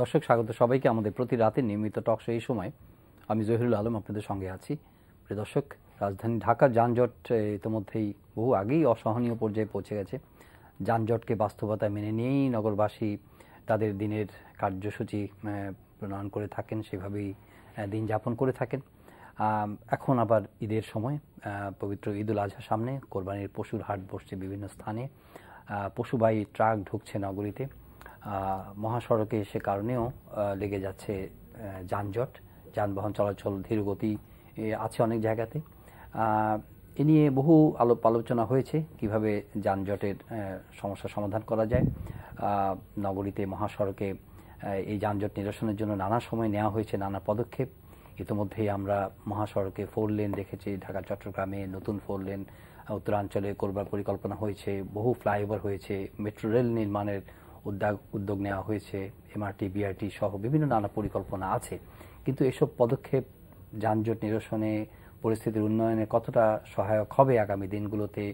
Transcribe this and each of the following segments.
দর্শক স্বাগত সবাইকে আমাদের প্রতি রাতে নিয়মিত টক এই সময় আমি জহিরুল আলম আপনাদের সঙ্গে আছি প্রিয় দর্শক রাজধানী ঢাকার যানজট ইতিমধ্যেই বহু আগেই অসহনীয় পর্যায়ে পৌঁছে গেছে যানজটকে বাস্তবতায় মেনে নিয়েই নগরবাসী তাদের দিনের কার্যসূচি প্রণয়ন করে থাকেন সেভাবেই দিন যাপন করে থাকেন এখন আবার ঈদের সময় পবিত্র ঈদুল আজহা সামনে কোরবানির পশুর হাট বসছে বিভিন্ন স্থানে পশুবাহী ট্রাক ঢুকছে নগরীতে মহাসড়কে সে কারণেও লেগে যাচ্ছে যানজট যানবাহন চলাচল ধীরগতি আছে অনেক জায়গাতে এ নিয়ে বহু আলোপ আলোচনা হয়েছে কিভাবে যানজটের সমস্যা সমাধান করা যায় নগরীতে মহাসড়কে এই যানজট নিরসনের জন্য নানা সময় নেওয়া হয়েছে নানা পদক্ষেপ ইতিমধ্যেই আমরা মহাসড়কে ফোর লেন দেখেছি ঢাকা চট্টগ্রামে নতুন ফোর লেন উত্তরাঞ্চলে করবার পরিকল্পনা হয়েছে বহু ফ্লাইওভার হয়েছে মেট্রো রেল নির্মাণের উদ্যোগ উদ্যোগ নেওয়া হয়েছে এমআরটি বিআরটি সহ বিভিন্ন নানা পরিকল্পনা আছে কিন্তু এসব পদক্ষেপ যানজট নিরসনে পরিস্থিতির উন্নয়নে কতটা সহায়ক হবে আগামী দিনগুলোতে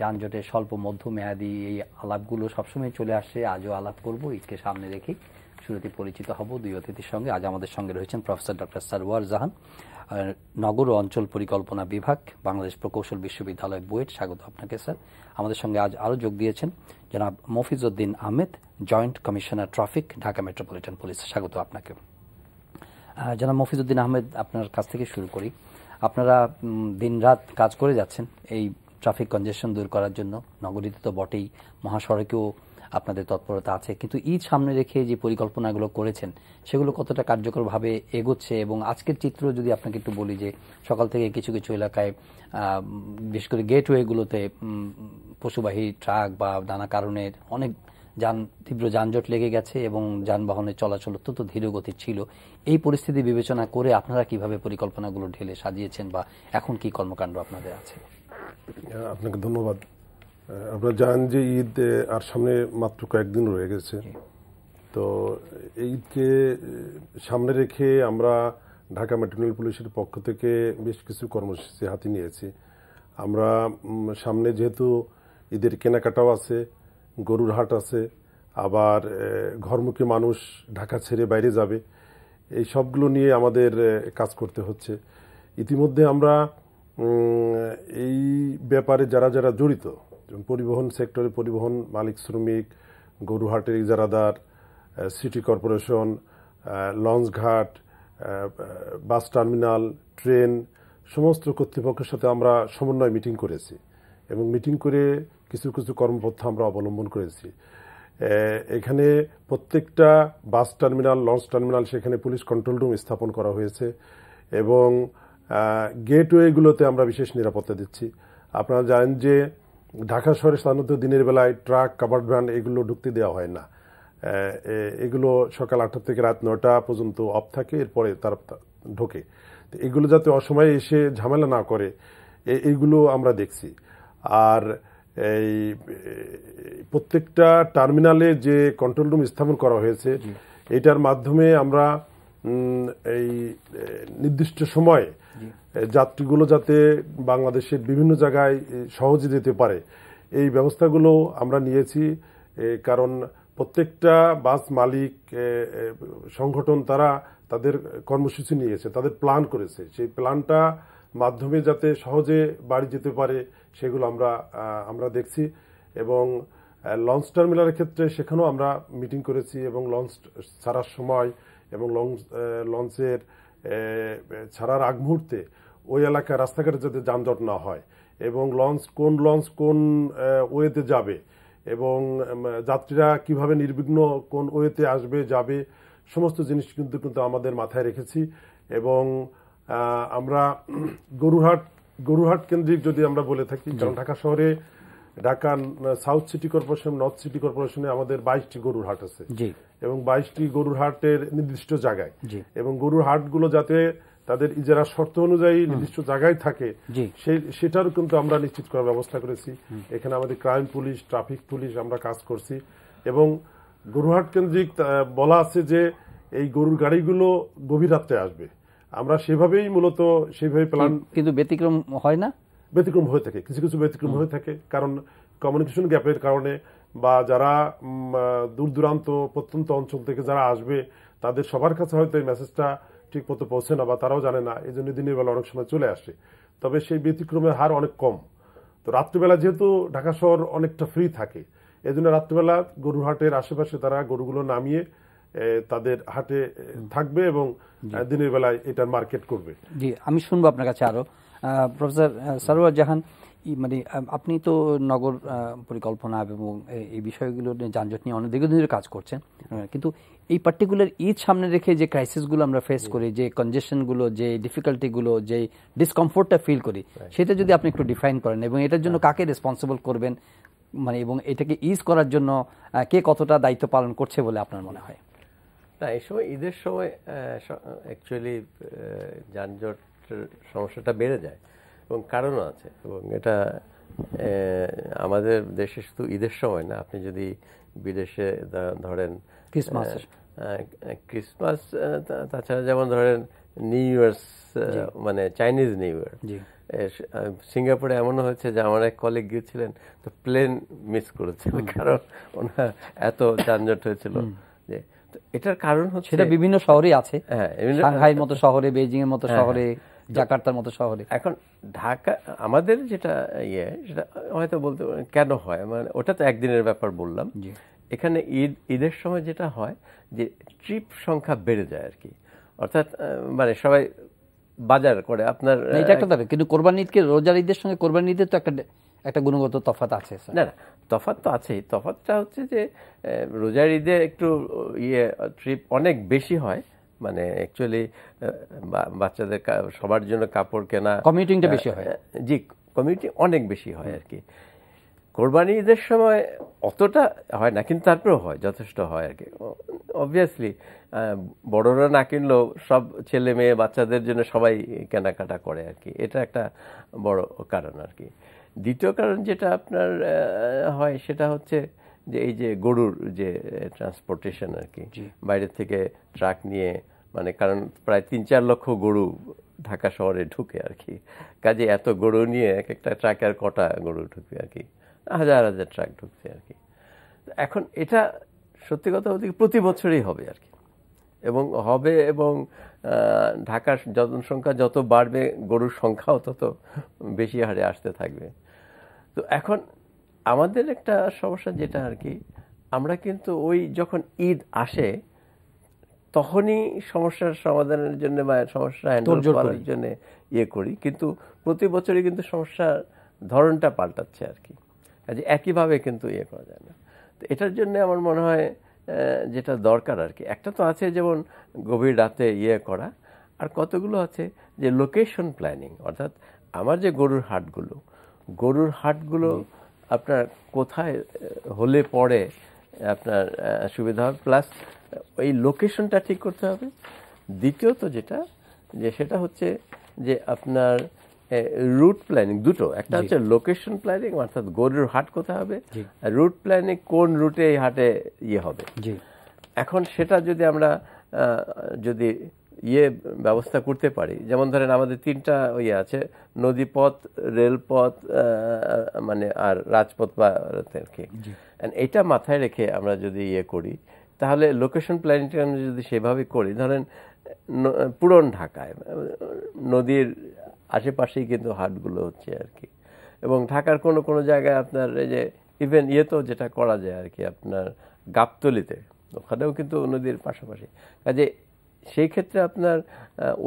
যানজটের স্বল্প মধ্যমেয়াদি এই আলাপগুলো সবসময় চলে আসে আজও আলাপ করব ঈদকে সামনে রেখে শুরুতে পরিচিত হব দুই অতিথির সঙ্গে আজ আমাদের সঙ্গে রয়েছেন প্রফেসর ডক্টর সারওয়ার জাহান নগর অঞ্চল পরিকল্পনা বিভাগ বাংলাদেশ প্রকৌশল বিশ্ববিদ্যালয় বুয়েট স্বাগত আপনাকে স্যার আমাদের সঙ্গে আজ আরও যোগ দিয়েছেন জনাব Mofizuddin Ahmed joint commissioner traffic Dhaka metropolitan police স্বাগত আপনাকে জনাব মফিজউদ্দিন আহমেদ আপনার কাছ থেকে শুরু করি আপনারা দিনরাত কাজ করে যাচ্ছেন এই ট্রাফিক কনজেশন দূর করার জন্য নগরীতে তো বটেই মহাসড়কেও আপনাদের তৎপরতা আছে কিন্তু ঈদ সামনে রেখে যে পরিকল্পনাগুলো করেছেন সেগুলো কতটা কার্যকরভাবে এগোচ্ছে এবং আজকের চিত্র যদি আপনাকে একটু বলি যে সকাল থেকে কিছু কিছু এলাকায় বিশেষ করে গেটওয়েগুলোতে পশুবাহী ট্রাক বা নানা কারণে অনেক যান তীব্র যানজট লেগে গেছে এবং যানবাহনের চলাচল অত্যন্ত ধীরগতির ছিল এই পরিস্থিতি বিবেচনা করে আপনারা কিভাবে পরিকল্পনাগুলো ঢেলে সাজিয়েছেন বা এখন কি কর্মকাণ্ড আপনাদের আছে আপনাকে ধন্যবাদ আপনারা জানেন যে ঈদ আর সামনে মাত্র কয়েকদিন রয়ে গেছে তো ঈদকে সামনে রেখে আমরা ঢাকা মেট্রোনাল পুলিশের পক্ষ থেকে বেশ কিছু কর্মসূচি হাতে নিয়েছি আমরা সামনে যেহেতু ঈদের কেনাকাটাও আছে গরুর হাট আছে আবার ঘরমুখী মানুষ ঢাকা ছেড়ে বাইরে যাবে এই সবগুলো নিয়ে আমাদের কাজ করতে হচ্ছে ইতিমধ্যে আমরা এই ব্যাপারে যারা যারা জড়িত পরিবহন সেক্টরে পরিবহন মালিক শ্রমিক গরুহাটের ইজারাদার সিটি কর্পোরেশন লঞ্চঘাট বাস টার্মিনাল ট্রেন সমস্ত কর্তৃপক্ষের সাথে আমরা সমন্বয় মিটিং করেছি এবং মিটিং করে কিছু কিছু কর্মপন্থা আমরা অবলম্বন করেছি এখানে প্রত্যেকটা বাস টার্মিনাল লঞ্চ টার্মিনাল সেখানে পুলিশ কন্ট্রোল রুম স্থাপন করা হয়েছে এবং গেটওয়েগুলোতে আমরা বিশেষ নিরাপত্তা দিচ্ছি আপনারা জানেন যে ঢাকা শহরে সাধারণত দিনের বেলায় ট্রাক কাভার্ড ভ্যান এগুলো ঢুকতে দেওয়া হয় না এগুলো সকাল আটটা থেকে রাত নটা পর্যন্ত অফ থাকে এরপরে তারা ঢোকে তো এগুলো যাতে অসময়ে এসে ঝামেলা না করে এইগুলো আমরা দেখছি আর এই প্রত্যেকটা টার্মিনালে যে কন্ট্রোল রুম স্থাপন করা হয়েছে এটার মাধ্যমে আমরা এই নির্দিষ্ট সময়ে যাত্রীগুলো যাতে বাংলাদেশের বিভিন্ন জায়গায় সহজে যেতে পারে এই ব্যবস্থাগুলো আমরা নিয়েছি কারণ প্রত্যেকটা বাস মালিক সংগঠন তারা তাদের কর্মসূচি নিয়েছে তাদের প্ল্যান করেছে সেই প্ল্যানটা মাধ্যমে যাতে সহজে বাড়ি যেতে পারে সেগুলো আমরা আমরা দেখছি এবং লঞ্চ টার্মিনালের ক্ষেত্রে সেখানেও আমরা মিটিং করেছি এবং লঞ্চ ছাড়ার সময় এবং লঞ্চ লঞ্চের ছাড়ার আগ মুহূর্তে ওই এলাকায় রাস্তাঘাটে যাতে যানজট না হয় এবং লঞ্চ কোন লঞ্চ কোন ওয়েতে যাবে এবং যাত্রীরা কিভাবে নির্বিঘ্ন কোন ওয়েতে আসবে যাবে সমস্ত জিনিস কিন্তু কিন্তু আমাদের মাথায় রেখেছি এবং আমরা গরুহাট গরুহাট কেন্দ্রিক যদি আমরা বলে থাকি কারণ ঢাকা শহরে Dhaka south city corporation north city কর্পোরেশনে আমাদের বাইশটি গরুর হাট আছে এবং বাইশটি গরুর হাটের নির্দিষ্ট জায়গায় এবং গরুর হাটগুলো যাতে তাদের ইজারা শর্ত অনুযায়ী নির্দিষ্ট জায়গায় থাকে সেটারও কিন্তু আমরা নিশ্চিত করার ব্যবস্থা করেছি এখানে আমাদের ক্রাইম পুলিশ ট্রাফিক পুলিশ আমরা কাজ করছি এবং গরুহাট কেন্দ্রিক বলা আছে যে এই গরুর গাড়িগুলো গভীর রাত্রে আসবে আমরা সেভাবেই মূলত সেভাবে প্ল্যান কিন্তু ব্যতিক্রম হয় না ব্যতিক্রম হয়ে থাকে কিছু কিছু ব্যতিক্রম হয়ে থাকে কারণ কমিউনিকেশন গ্যাপের কারণে বা যারা দূর দূরান্ত প্রত্যন্ত অঞ্চল থেকে যারা আসবে তাদের সবার কাছে হয়তো এই মেসেজটা ঠিক মতো পৌঁছে না বা তারাও জানে না এই জন্য দিনের বেলা অনেক সময় চলে আসে তবে সেই ব্যতিক্রমের হার অনেক কম তো রাত্রিবেলা যেহেতু ঢাকা শহর অনেকটা ফ্রি থাকে এই জন্য রাত্রিবেলা গরুহাটের আশেপাশে তারা গরুগুলো নামিয়ে তাদের হাটে থাকবে এবং দিনের বেলায় এটার মার্কেট করবে জি আমি শুনবো আপনার কাছে আরো প্রফেসর সারোয়ার জাহান মানে আপনি তো নগর পরিকল্পনা এবং এই বিষয়গুলো নিয়ে যানজট নিয়ে অনেক দীর্ঘদিন ধরে কাজ করছেন কিন্তু এই পার্টিকুলার ঈদ সামনে রেখে যে ক্রাইসিসগুলো আমরা ফেস করি যে কনজেশনগুলো যে ডিফিকাল্টিগুলো যে ডিসকমফোর্টটা ফিল করি সেটা যদি আপনি একটু ডিফাইন করেন এবং এটার জন্য কাকে রেসপন্সিবল করবেন মানে এবং এটাকে ইজ করার জন্য কে কতটা দায়িত্ব পালন করছে বলে আপনার মনে হয় না এই সময় ঈদের সময় অ্যাকচুয়ালি যানজট সমস্যাটা বেড়ে যায় এবং কারণও আছে এবং এটা আমাদের দেশে শুধু ঈদের সময় না আপনি যদি বিদেশে ধরেন ক্রিসমাস ক্রিসমাস তাছাড়া যেমন ধরেন নিউ ইয়ার্স মানে চাইনিজ নিউ ইয়ার সিঙ্গাপুরে এমনও হয়েছে যে আমার এক কলিগ গিয়েছিলেন তো প্লেন মিস করেছিল কারণ ওনার এত যানজট হয়েছিল যে এটার কারণ হচ্ছে সেটা বিভিন্ন শহরে আছে হ্যাঁ মতো শহরে বেজিং এর মতো হ্যাঁ, শহরে হ্যাঁ। জাকার্তার মতো শহরে এখন ঢাকা আমাদের যেটা ইয়ে সেটা হয়তো বলতে কেন হয় মানে ওটা তো একদিনের ব্যাপার বললাম এখানে ঈদ ঈদের সময় যেটা হয় যে ট্রিপ সংখ্যা বেড়ে যায় আর কি অর্থাৎ মানে সবাই বাজার করে আপনার এটা একটা তবে কিন্তু কোরবান ঈদকে রোজার ঈদের সঙ্গে কোরবানি ঈদের তো একটা একটা গুণগত তফাত আছে না না তফাত তো আছেই তফাতটা হচ্ছে যে রোজার ঈদে একটু ইয়ে ট্রিপ অনেক বেশি হয় মানে অ্যাকচুয়ালি বাচ্চাদের সবার জন্য কাপড় কেনা কমিউটিংটা বেশি হয় জি কমিউটি অনেক বেশি হয় আর কি কোরবানি ঈদের সময় অতটা হয় না কিন্তু তারপরেও হয় যথেষ্ট হয় আর কি অবভিয়াসলি বড়রা না কিনলেও সব ছেলে মেয়ে বাচ্চাদের জন্য সবাই কেনাকাটা করে আর কি এটা একটা বড় কারণ আর কি দ্বিতীয় কারণ যেটা আপনার হয় সেটা হচ্ছে যে এই যে গরুর যে ট্রান্সপোর্টেশন আর কি বাইরে থেকে ট্রাক নিয়ে মানে কারণ প্রায় তিন চার লক্ষ গরু ঢাকা শহরে ঢুকে আর কি কাজে এত গরু নিয়ে এক একটা ট্রাকের কটা গরু ঢুকবে আর কি হাজার হাজার ট্রাক ঢুকছে আর কি এখন এটা সত্যি কথা বলতে প্রতি বছরই হবে আর কি এবং হবে এবং ঢাকার জনসংখ্যা যত বাড়বে গরুর সংখ্যাও তত বেশি হারে আসতে থাকবে তো এখন আমাদের একটা সমস্যা যেটা আর কি আমরা কিন্তু ওই যখন ঈদ আসে তখনই সমস্যার সমাধানের জন্য বা সমস্যা হ্যান্ডেল করার জন্য ইয়ে করি কিন্তু প্রতি বছরই কিন্তু সমস্যার ধরনটা পাল্টাচ্ছে আর কি কাজে একইভাবে কিন্তু ইয়ে করা যায় না তো এটার জন্য আমার মনে হয় যেটা দরকার আর কি একটা তো আছে যেমন গভীর রাতে ইয়ে করা আর কতগুলো আছে যে লোকেশন প্ল্যানিং অর্থাৎ আমার যে গরুর হাটগুলো গরুর হাটগুলো আপনার কোথায় হলে পরে আপনার সুবিধা হবে প্লাস এই লোকেশনটা ঠিক করতে হবে দ্বিতীয়ত যেটা যে সেটা হচ্ছে যে আপনার রুট প্ল্যানিং দুটো একটা হচ্ছে লোকেশন প্ল্যানিং অর্থাৎ গরুর হাট কোথায় হবে রুট প্ল্যানিং কোন রুটে এই হাটে ইয়ে হবে এখন সেটা যদি আমরা যদি ইয়ে ব্যবস্থা করতে পারি যেমন ধরেন আমাদের তিনটা ইয়ে আছে নদীপথ রেলপথ মানে আর রাজপথ বা আর কি এটা মাথায় রেখে আমরা যদি ইয়ে করি তাহলে লোকেশন প্ল্যানিংটা আমরা যদি সেভাবে করি ধরেন পুরন ঢাকায় নদীর আশেপাশেই কিন্তু হাটগুলো হচ্ছে আর কি এবং ঢাকার কোনো কোনো জায়গায় আপনার এই যে ইভেন ইয়েতেও যেটা করা যায় আর কি আপনার গাবতলিতে ওখানেও কিন্তু নদীর পাশাপাশি কাজে সেই ক্ষেত্রে আপনার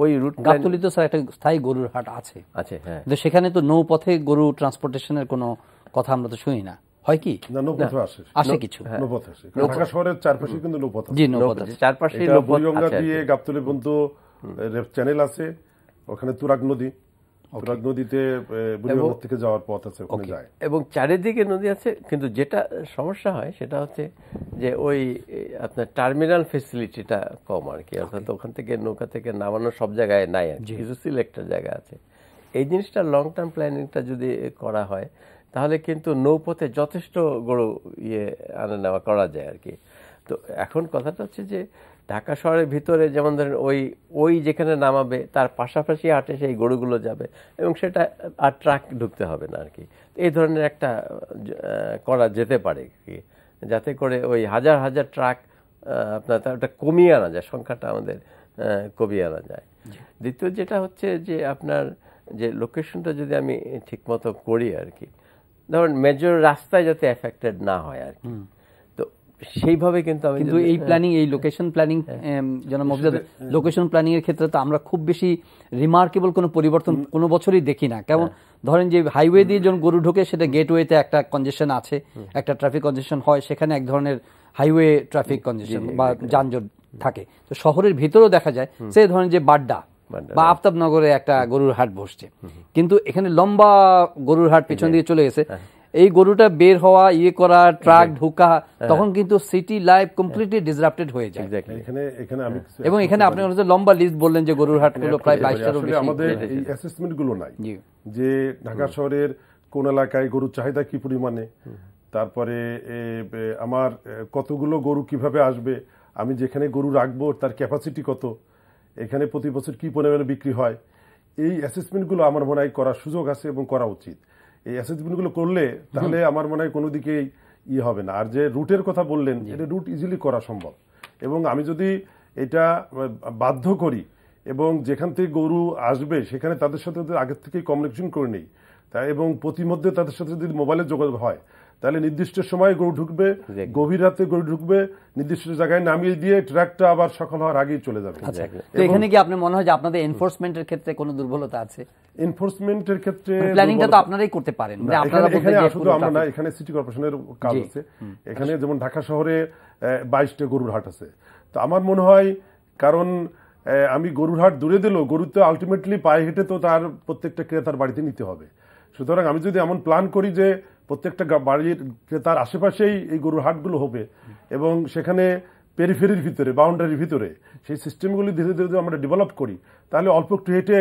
ওই রুট গাতলি তো স্যার একটা স্থায়ী গরুর হাট আছে আছে হ্যাঁ কিন্তু সেখানে তো নৌপথে গরু ট্রান্সপোর্টেশনের কোনো কথা আমরা তো শুনি না হয় কি না নৌপথে আসে কিছু হ্যাঁ। নৌপথ আসে ঢাকা শহরের চারপাশে কিন্তু নৌপথ জি নৌপথ আছে চারপাশে নৌপথ দিয়ে গাবতলি পর্যন্ত চ্যানেল আছে ওখানে তুরাগ নদী তুরাগ নদীতে বুড়িগঙ্গা থেকে যাওয়ার পথ আছে ওখানে যায় এবং চারিদিকে নদী আছে কিন্তু যেটা সমস্যা হয় সেটা হচ্ছে যে ওই আপনার টার্মিনাল ফেসিলিটিটা কম আর কি অর্থাৎ ওখান থেকে নৌকা থেকে নামানো সব জায়গায় নাই আর কিছু সিলেক্টার জায়গা আছে এই জিনিসটা লং টার্ম প্ল্যানিংটা যদি করা হয় তাহলে কিন্তু নৌপথে যথেষ্ট গড়ো ইয়ে আনা নেওয়া করা যায় আর কি তো এখন কথাটা হচ্ছে যে ঢাকা শহরের ভিতরে যেমন ধরেন ওই ওই যেখানে নামাবে তার পাশাপাশি হাটে সেই গরুগুলো যাবে এবং সেটা আর ট্রাক ঢুকতে হবে না আর কি এই ধরনের একটা করা যেতে পারে কি যাতে করে ওই হাজার হাজার ট্রাক আপনার ওটা কমিয়ে আনা যায় সংখ্যাটা আমাদের কমিয়ে আনা যায় দ্বিতীয় যেটা হচ্ছে যে আপনার যে লোকেশনটা যদি আমি ঠিকমতো করি আর কি ধরুন মেজর রাস্তায় যাতে এফেক্টেড না হয় আর কি সেইভাবে কিন্তু আমি কিন্তু এই প্ল্যানিং এই লোকেশন প্ল্যানিং জনাব মফিজাদ লোকেশন প্ল্যানিং এর ক্ষেত্রে তো আমরা খুব বেশি রিমার্কেবল কোনো পরিবর্তন কোনো বছরই দেখি না কেমন হ্যাঁ। ধরেন যে হাইওয়ে দিয়ে যখন গরু ঢোকে সেটা গেটওয়েতে একটা কনজেশন আছে একটা ট্রাফিক কনজেশন হয় সেখানে এক ধরনের হাইওয়ে ট্রাফিক কনজেশন বা যানজট থাকে তো শহরের ভিতরেও দেখা যায় সে ধরেন যে বাড্ডা বা হ্যাঁ। আফতাবনগরে একটা গরুর হাট বসছে কিন্তু এখানে লম্বা গরুর হাট পিছন দিয়ে চলে গেছে হ্যাঁ। এই গরুটা বের হওয়া ইয়ে করা ট্রাক ঢোকা হ্যাঁ। তখন কিন্তু সিটি লাইফ কমপ্লিটলি ডিসরাপ্টেড হয়ে যায় এখানে এখানে আমি এবং এখানে আপনি লম্বা লিস্ট বললেন যে গরুর হাটগুলো প্রায় বাইশটারও বেশি আমাদের এই অ্যাসেসমেন্ট গুলো নাই যে ঢাকা শহরের কোন এলাকায় গরুর চাহিদা কি পরিমাণে তারপরে আমার কতগুলো গরু কিভাবে আসবে আমি যেখানে গরু রাখবো তার ক্যাপাসিটি কত এখানে প্রতি বছর কি পরিমাণে বিক্রি হয় এই অ্যাসেসমেন্টগুলো আমার মনে হয় করার সুযোগ আছে এবং করা উচিত এই অ্যাসেসমেন্টগুলো করলে তাহলে আমার মনে হয় কোনো দিকেই ই হবে না আর যে রুটের কথা বললেন এটা রুট ইজিলি করা সম্ভব এবং আমি যদি এটা বাধ্য করি এবং যেখান থেকে গরু আসবে সেখানে তাদের সাথে আগের থেকেই কমিউনিকেশন করে নিই তা এবং প্রতিমধ্যে তাদের সাথে যদি মোবাইলে যোগাযোগ হয় তাহলে নির্দিষ্ট সময়ে গরু ঢুকবে গভীর রাতে গরু ঢুকবে নির্দিষ্ট জায়গায় নামিয়ে দিয়ে ট্র্যাকটা আবার সকাল হওয়ার আগেই চলে যাবে আচ্ছা, তো এখানে কি আপনার মনে হয় যে আপনাদের এনফোর্সমেন্টের ক্ষেত্রে কোনো দুর্বলতা আছে এনফোর্সমেন্টের ক্ষেত্রে প্ল্যানিংটা মানে তো আপনারাই করতে পারেন মানে আপনারা এখানে শুধু আমরা না এখানে সিটি কর্পোরেশনের কাজ আছে এখানে যেমন ঢাকা শহরে বাইশটা গরুর হাট আছে তো আমার মনে হয় কারণ আমি গরুর হাট দূরে দিলেও গরু তো আলটিমেটলি পায়ে হেঁটে তো তার প্রত্যেকটা ক্রেতার বাড়িতে নিতে হবে সুতরাং আমি যদি এমন প্ল্যান করি যে প্রত্যেকটা বাড়ির তার আশেপাশেই এই গরুর হাটগুলো হবে এবং সেখানে পেরিফেরির ভিতরে বাউন্ডারির ভিতরে সেই সিস্টেমগুলি ধীরে ধীরে যদি আমরা ডেভেলপ করি তাহলে অল্প একটু হেঁটে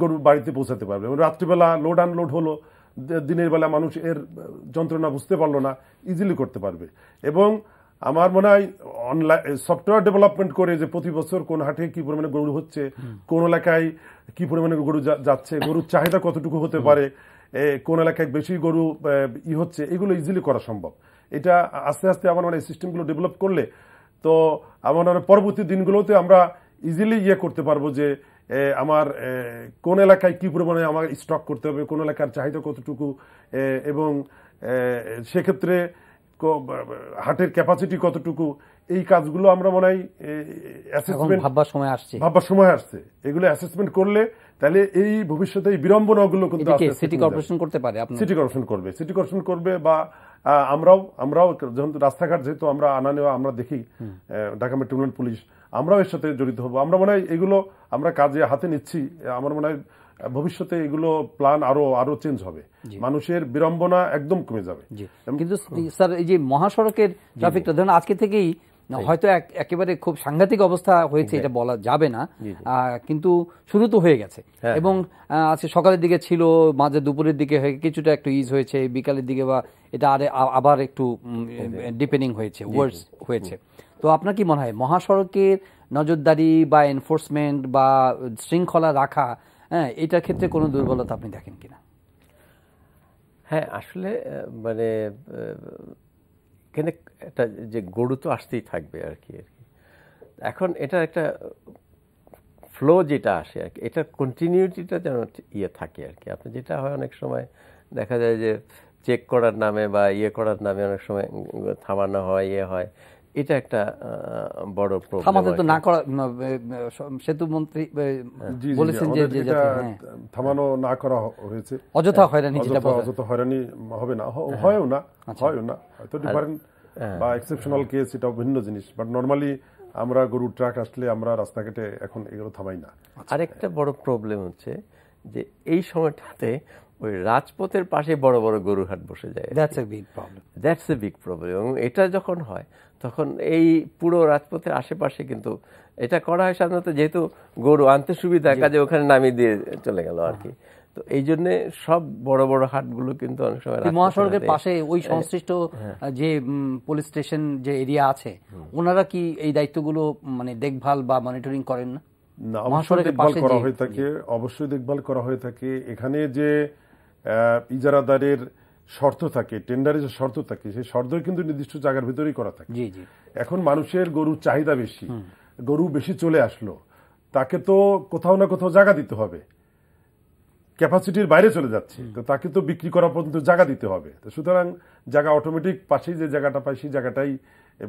গরু বাড়িতে পৌঁছাতে পারবে এবং রাত্রিবেলা লোড আনলোড হলো দিনের বেলা মানুষ এর যন্ত্রণা বুঝতে পারলো না ইজিলি করতে পারবে এবং আমার মনে হয় অনলাইন সফটওয়্যার ডেভেলপমেন্ট করে যে প্রতি বছর কোন হাটে কি পরিমাণে গরু হচ্ছে কোন এলাকায় কি পরিমাণে গরু যাচ্ছে গরুর চাহিদা কতটুকু হতে পারে কোন এলাকায় বেশি গরু ই হচ্ছে এগুলো ইজিলি করা সম্ভব এটা আস্তে আস্তে আমার মানে সিস্টেমগুলো ডেভেলপ করলে তো আমার মানে পরবর্তী দিনগুলোতে আমরা ইজিলি ইয়ে করতে পারবো যে আমার কোন এলাকায় কি পরিমাণে আমার স্টক করতে হবে কোন এলাকার চাহিদা কতটুকু এবং সেক্ষেত্রে হাটের ক্যাপাসিটি কতটুকু এই কাজগুলো আমরা মনে হয় ভাববার সময় আসছে ভাববার সময় আসছে এগুলো অ্যাসেসমেন্ট করলে তাহলে এই ভবিষ্যতে এই বিড়ম্বনাগুলো কিন্তু সিটি কর্পোরেশন করতে পারে সিটি কর্পোরেশন করবে সিটি কর্পোরেশন করবে বা আমরাও আমরাও যখন রাস্তাঘাট যেহেতু আমরা আনা নেওয়া আমরা দেখি ঢাকা মেট্রোপলিটন পুলিশ আমরাও এর সাথে জড়িত হবো আমরা মনে হয় এগুলো আমরা কাজে হাতে নিচ্ছি আমার মনে হয় ভবিষ্যতে এগুলো প্ল্যান আরো আরো চেঞ্জ হবে মানুষের বিড়ম্বনা একদম কমে যাবে কিন্তু স্যার এই যে মহাসড়কের ট্রাফিকটা ধরেন আজকে থেকেই হয়তো একেবারে খুব সাংঘাতিক অবস্থা হয়েছে এটা বলা যাবে না কিন্তু শুরু তো হয়ে গেছে হ্যাঁ। এবং আজকে সকালের দিকে ছিল মাঝে দুপুরের দিকে কিছুটা একটু ইজ হয়েছে বিকালের দিকে বা এটা আরে আবার একটু ডিপেন্ডিং হয়েছে ওয়ার্স হয়েছে তো আপনার কি মনে হয় মহাসড়কের নজরদারি বা এনফোর্সমেন্ট বা শৃঙ্খলা রাখা হ্যাঁ এটার ক্ষেত্রে কোনো দুর্বলতা আপনি দেখেন কিনা হ্যাঁ আসলে মানে এটা যে গরু তো আসতেই থাকবে আর কি আর কি এখন এটা একটা ফ্লো যেটা আসে আর কি এটার কন্টিনিউটিটা যেন ইয়ে থাকে আর কি আপনি যেটা হয় অনেক সময় দেখা যায় যে চেক করার নামে বা ইয়ে করার নামে অনেক সময় থামানো হয় ইয়ে হয় এটা একটা বড় প্রবলেম তো না করা সেতু মন্ত্রী হ্যাঁ। বলেছেন যে যে হ্যাঁ। থামানো না করা হয়েছে অযথা হয়রানি যেটা অযথা হয়রানি হবে না হ্যাঁ। হয়ও না আচ্ছা। হয়ও না হয়তো ডিফারেন্ট হ্যাঁ। বা এক্সেপশনাল কেস এটা ভিন্ন জিনিস বাট নর্মালি আমরা গরুর ট্রাক আসলে আমরা রাস্তাঘাটে এখন এগুলো থামাই না আচ্ছা। আরেকটা বড় প্রবলেম হচ্ছে যে এই সময়টাতে ওই রাজপথের পাশে বড় বড় গরু হাট বসে যায় that's a big problem that's a big problem এবং এটা যখন হয় তখন এই পুরো রাজপথের আশেপাশে কিন্তু এটা করা হয় সাধারণত যেহেতু গরু আনতে সুবিধা কাজে ওখানে নামিয়ে দিয়ে চলে গেল আর কি তো এই জন্য সব বড় বড় হাটগুলো কিন্তু অনেক সময় মহাসড়কের পাশে ওই হ্যাঁ। সংশ্লিষ্ট হ্যাঁ। যে পুলিশ স্টেশন যে এরিয়া আছে ওনারা কি এই দায়িত্বগুলো মানে দেখভাল বা মনিটরিং করেন না দেখভাল করা হয়ে থাকে অবশ্যই দেখভাল করা হয়ে থাকে এখানে যে ইজারাদারের শর্ত থাকে টেন্ডারের যে শর্ত থাকে সেই শর্ত কিন্তু নির্দিষ্ট জায়গার ভিতরেই করা থাকে এখন মানুষের গরুর চাহিদা বেশি গরু বেশি চলে আসলো তাকে তো কোথাও না কোথাও জায়গা দিতে হবে ক্যাপাসিটির বাইরে চলে যাচ্ছে তো তাকে তো বিক্রি করা পর্যন্ত জায়গা দিতে হবে তো সুতরাং জায়গা অটোমেটিক পাশেই যে জায়গাটা পাই সেই জায়গাটাই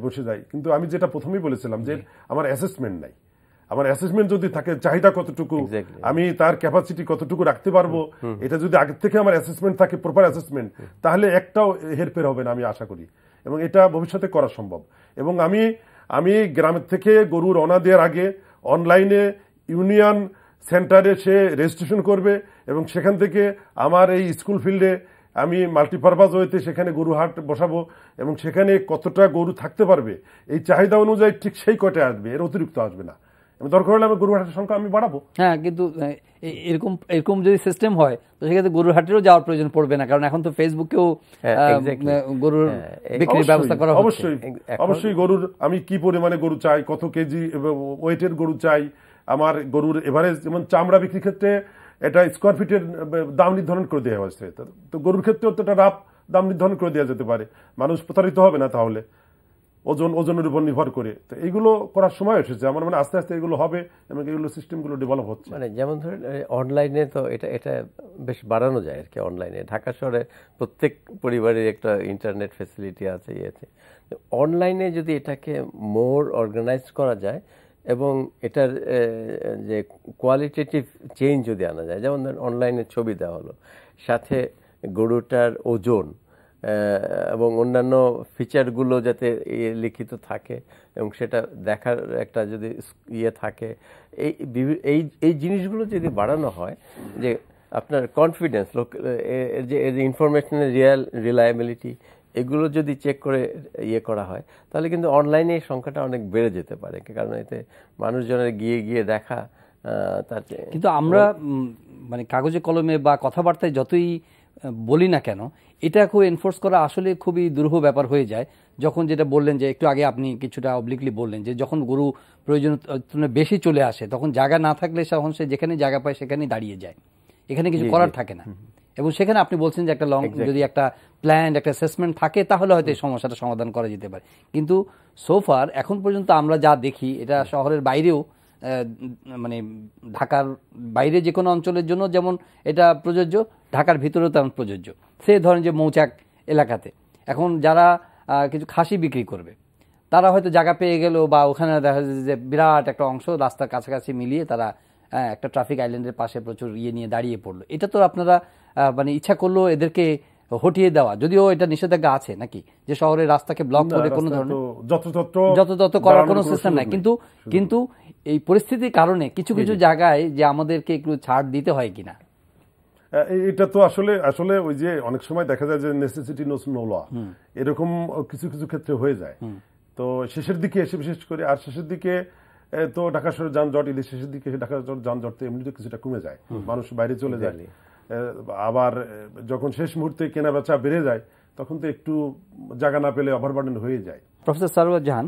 বসে যায় কিন্তু আমি যেটা প্রথমেই বলেছিলাম যে আমার অ্যাসেসমেন্ট নাই আমার অ্যাসেসমেন্ট যদি থাকে চাহিদা কতটুকু আমি তার ক্যাপাসিটি কতটুকু রাখতে পারবো এটা যদি আগের থেকে আমার অ্যাসেসমেন্ট থাকে প্রপার অ্যাসেসমেন্ট তাহলে একটাও হেরফের হবে না আমি আশা করি এবং এটা ভবিষ্যতে করা সম্ভব এবং আমি আমি গ্রামের থেকে গরু রওনা দেওয়ার আগে অনলাইনে ইউনিয়ন সেন্টারে সে রেজিস্ট্রেশন করবে এবং সেখান থেকে আমার এই স্কুল ফিল্ডে আমি মাল্টিপারপাস ওয়েতে সেখানে গরু হাট বসাবো এবং সেখানে কতটা গরু থাকতে পারবে এই চাহিদা অনুযায়ী ঠিক সেই কটা আসবে এর অতিরিক্ত আসবে না দরকার হলে আমি গরু হাটের সংখ্যা আমি বাড়াবো হ্যাঁ কিন্তু এরকম এরকম যদি সিস্টেম হয় তো সেক্ষেত্রে গরুর হাটেরও যাওয়ার প্রয়োজন পড়বে না কারণ এখন তো ফেসবুকেও হ্যাঁ, গরুর হ্যাঁ, বিক্রির ব্যবস্থা করা অবশ্যই অবশ্যই গরুর আমি কি পরিমাণে গরু চাই কত কেজি ওয়েটের গরু চাই আমার গরুর এভারেজ যেমন চামড়া বিক্রির ক্ষেত্রে এটা স্কোয়ার ফিটের দাম নির্ধারণ করে দেওয়া হয়েছে তো গরুর ক্ষেত্রেও তো একটা রাপ দাম নির্ধারণ করে দেওয়া যেতে পারে মানুষ প্রতারিত হবে না তাহলে ওজন ওজনের উপর নির্ভর করে তো এইগুলো করার সময় এসেছে আমার মানে আস্তে আস্তে এগুলো হবে এবং এগুলো সিস্টেমগুলো ডেভেলপ হচ্ছে মানে যেমন ধরেন অনলাইনে তো এটা এটা বেশ বাড়ানো যায় আর কি অনলাইনে ঢাকা শহরে প্রত্যেক পরিবারের একটা ইন্টারনেট ফেসিলিটি আছে ইয়ে আছে অনলাইনে যদি এটাকে মোর অর্গানাইজ করা যায় এবং এটার যে কোয়ালিটেটিভ চেঞ্জ যদি আনা যায় যেমন অনলাইনে ছবি দেওয়া হলো সাথে গরুটার ওজন এবং অন্যান্য ফিচারগুলো যাতে লিখিত থাকে এবং সেটা দেখার একটা যদি ইয়ে থাকে এই এই এই জিনিসগুলো যদি বাড়ানো হয় যে আপনার কনফিডেন্স লোক যে ইনফরমেশনের রিয়াল রিলায়েবিলিটি এগুলো যদি চেক করে ইয়ে করা হয় তাহলে কিন্তু অনলাইনে এই সংখ্যাটা অনেক বেড়ে যেতে পারে কারণ এতে মানুষজনের গিয়ে গিয়ে দেখা তার কিন্তু আমরা মানে কাগজে কলমে বা কথাবার্তায় যতই বলি না কেন এটা খুব এনফোর্স করা আসলে খুবই দুরূহ ব্যাপার হয়ে যায় যখন যেটা বললেন যে একটু আগে আপনি কিছুটা অবলিকলি বললেন যে যখন গরু প্রয়োজন বেশি চলে আসে তখন জায়গা না থাকলে তখন সে যেখানে জায়গা পায় সেখানে দাঁড়িয়ে যায় এখানে কিছু করার থাকে না এবং সেখানে আপনি বলছেন যে একটা লং যদি একটা প্ল্যান একটা অ্যাসেসমেন্ট থাকে তাহলে হয়তো এই সমস্যাটা সমাধান করা যেতে পারে কিন্তু সোফার এখন পর্যন্ত আমরা যা দেখি এটা শহরের বাইরেও মানে ঢাকার বাইরে যে কোনো অঞ্চলের জন্য যেমন এটা প্রযোজ্য ঢাকার ভিতরেও তেমন প্রযোজ্য সে ধরেন যে মৌচাক এলাকাতে এখন যারা কিছু খাসি বিক্রি করবে তারা হয়তো জায়গা পেয়ে গেল বা ওখানে দেখা যাচ্ছে যে বিরাট একটা অংশ রাস্তার কাছাকাছি মিলিয়ে তারা একটা ট্রাফিক আইল্যান্ডের পাশে প্রচুর ইয়ে নিয়ে দাঁড়িয়ে পড়লো এটা তো আপনারা মানে ইচ্ছা করলো এদেরকে হটিয়ে দেওয়া যদিও এটা নিষেধাজ্ঞা আছে নাকি যে শহরের রাস্তাকে ব্লক করে কোনো ধরনের যথাযথ করার কোনো সিস্টেম নাই কিন্তু কিন্তু এই পরিস্থিতির কারণে কিছু কিছু জায়গায় যে আমাদেরকে একটু ছাড় দিতে হয় কিনা এটা তো আসলে আসলে ওই যে অনেক সময় দেখা যায় যে নেসেসিটি নোস নো এরকম কিছু কিছু ক্ষেত্রে হয়ে যায় তো শেষের দিকে এসে বিশেষ করে আর শেষের দিকে তো ঢাকা শহরের যানজট এদের শেষের দিকে ঢাকা শহরের যানজট তো এমনিতে কিছুটা কমে যায় মানুষ বাইরে চলে যায় আবার যখন শেষ মুহূর্তে কেনা বেচা বেড়ে যায় তখন তো একটু জায়গা না পেলে ওভারবার্ডেন হয়ে যায় প্রফেসর সারওয়ার জাহান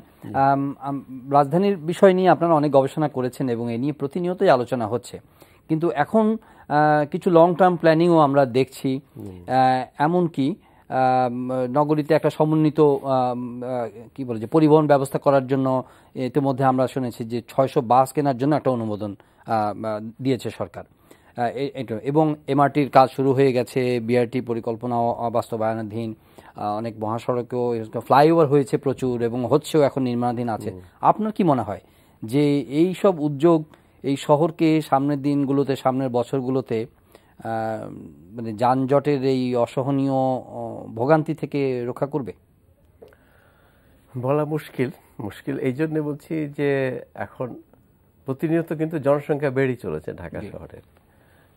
রাজধানীর বিষয় নিয়ে আপনারা অনেক গবেষণা করেছেন এবং এ নিয়ে প্রতিনিয়তই আলোচনা হচ্ছে কিন্তু এখন কিছু লং টার্ম প্ল্যানিংও আমরা দেখছি এমনকি নগরীতে একটা সমন্বিত কি বলে যে পরিবহন ব্যবস্থা করার জন্য ইতিমধ্যে আমরা শুনেছি যে ছয়শো বাস কেনার জন্য একটা অনুমোদন দিয়েছে সরকার এবং এমআরটির কাজ শুরু হয়ে গেছে বিআরটি পরিকল্পনা বাস্তবায়নাধীন অনেক মহাসড়কেও ফ্লাইওভার হয়েছে প্রচুর এবং হচ্ছেও এখন নির্মাণাধীন আছে আপনার কি মনে হয় যে এই সব উদ্যোগ এই শহরকে সামনের দিনগুলোতে সামনের বছরগুলোতে মানে যানজটের এই অসহনীয় ভোগান্তি থেকে রক্ষা করবে বলা মুশকিল মুশকিল এই জন্য বলছি যে এখন প্রতিনিয়ত কিন্তু জনসংখ্যা বেড়েই চলেছে ঢাকা শহরের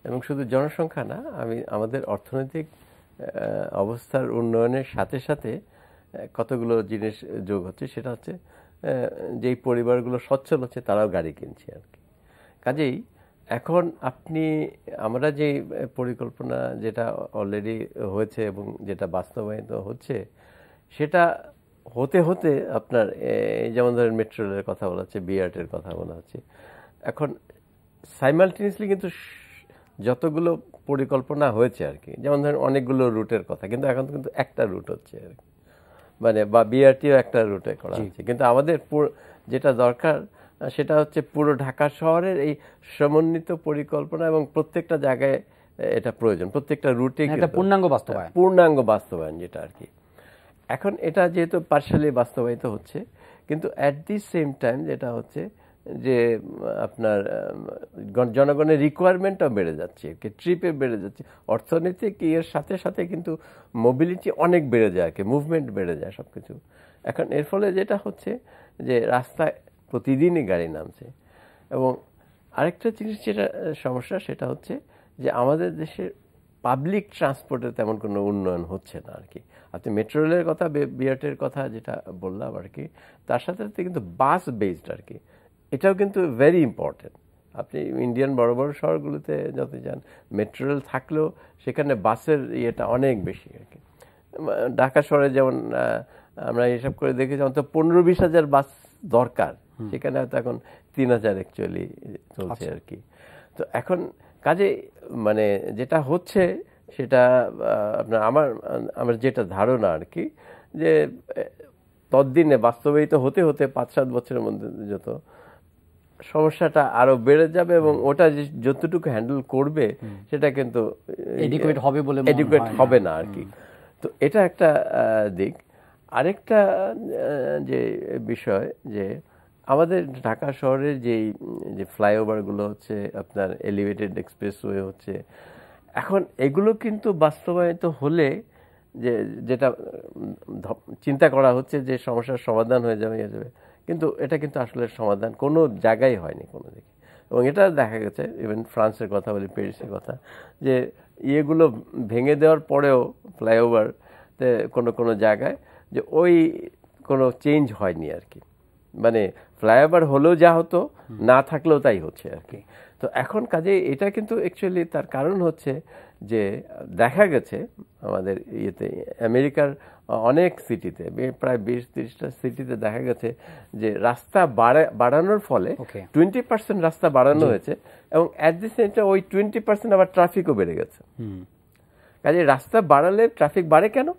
এবং শুধু জনসংখ্যা না আমি আমাদের অর্থনৈতিক অবস্থার উন্নয়নের সাথে সাথে কতগুলো জিনিস যোগ হচ্ছে সেটা হচ্ছে যেই পরিবারগুলো সচ্ছল হচ্ছে তারাও গাড়ি কিনছে আর কি কাজেই এখন আপনি আমরা যে পরিকল্পনা যেটা অলরেডি হয়েছে এবং যেটা বাস্তবায়িত হচ্ছে সেটা হতে হতে আপনার যেমন ধরেন মেট্রো রেলের কথা বলা হচ্ছে বিআরটের কথা বলা হচ্ছে এখন সাইমালটেনিয়াসলি কিন্তু যতগুলো পরিকল্পনা হয়েছে আর কি যেমন ধরেন অনেকগুলো রুটের কথা কিন্তু এখন কিন্তু একটা রুট হচ্ছে আর কি মানে বা বিআরটিও একটা রুটে করা হচ্ছে কিন্তু আমাদের যেটা দরকার সেটা হচ্ছে পুরো ঢাকা শহরের এই সমন্বিত পরিকল্পনা এবং প্রত্যেকটা জায়গায় এটা প্রয়োজন প্রত্যেকটা রুটে পূর্ণাঙ্গ বাস্তবায়ন পূর্ণাঙ্গ বাস্তবায়ন যেটা আর কি এখন এটা যেহেতু পার্শালি বাস্তবায়িত হচ্ছে কিন্তু অ্যাট দি সেম টাইম যেটা হচ্ছে যে আপনার জনগণের রিকোয়ারমেন্টও বেড়ে যাচ্ছে কি ট্রিপে বেড়ে যাচ্ছে অর্থনৈতিক ইয়ের সাথে সাথে কিন্তু মোবিলিটি অনেক বেড়ে যায় কি মুভমেন্ট বেড়ে যায় সব কিছু এখন এর ফলে যেটা হচ্ছে যে রাস্তায় প্রতিদিনই গাড়ি নামছে এবং আরেকটা জিনিস যেটা সমস্যা সেটা হচ্ছে যে আমাদের দেশের পাবলিক ট্রান্সপোর্টের তেমন কোনো উন্নয়ন হচ্ছে না আর কি আপনি মেট্রো রেলের কথা বিআরটের কথা যেটা বললাম আর কি তার সাথে সাথে কিন্তু বাস বেসড আর কি এটাও কিন্তু ভেরি ইম্পর্টেন্ট আপনি ইন্ডিয়ান বড় বড় শহরগুলোতে যত যান মেট্রো রেল থাকলেও সেখানে বাসের ইয়েটা অনেক বেশি আর কি ঢাকা শহরে যেমন আমরা এসব করে দেখেছি অন্তত পনেরো বিশ হাজার বাস দরকার সেখানে হয়তো এখন তিন হাজার অ্যাকচুয়ালি চলছে আচ্ছা। আর কি তো এখন কাজে মানে যেটা হচ্ছে সেটা আপনার আমার আমার যেটা ধারণা আর কি যে তদ্দিনে বাস্তবায়িত হতে হতে পাঁচ সাত বছরের মধ্যে যত সমস্যাটা আরো বেড়ে যাবে এবং ওটা যতটুকু হ্যান্ডেল করবে সেটা কিন্তু এডিকুয়েট হবে বলে এডিকুয়েট হবে না আর কি তো এটা একটা দিক আরেকটা যে বিষয় যে আমাদের ঢাকা শহরের যেই যে ফ্লাইওভারগুলো হচ্ছে আপনার এলিভেটেড এক্সপ্রেসওয়ে হচ্ছে এখন এগুলো কিন্তু বাস্তবায়িত হলে যে যেটা চিন্তা করা হচ্ছে যে সমস্যার সমাধান হয়ে যাবে হয়ে যাবে কিন্তু এটা কিন্তু আসলে সমাধান কোনো জায়গায় হয়নি কোনো দিকে এবং এটা দেখা গেছে ইভেন ফ্রান্সের কথা বলি প্যারিসের কথা যে ইয়েগুলো ভেঙে দেওয়ার পরেও ফ্লাইওভার তে কোনো কোনো জায়গায় যে ওই কোনো চেঞ্জ হয়নি আর কি মানে ফ্লাইওভার হলেও যা হতো না থাকলেও তাই হচ্ছে আর কি তো এখন কাজে এটা কিন্তু অ্যাকচুয়ালি তার কারণ হচ্ছে যে দেখা গেছে আমাদের ইয়েতে আমেরিকার অনেক সিটিতে প্রায় বিশ তিরিশটা সিটিতে দেখা গেছে যে রাস্তা বাড়ানোর ফলে টোয়েন্টি পার্সেন্ট রাস্তা বাড়ানো হয়েছে এবং অ্যাট দি সেম ওই টোয়েন্টি পার্সেন্ট আবার ট্রাফিকও বেড়ে গেছে কাজে রাস্তা বাড়ালে ট্রাফিক বাড়ে কেন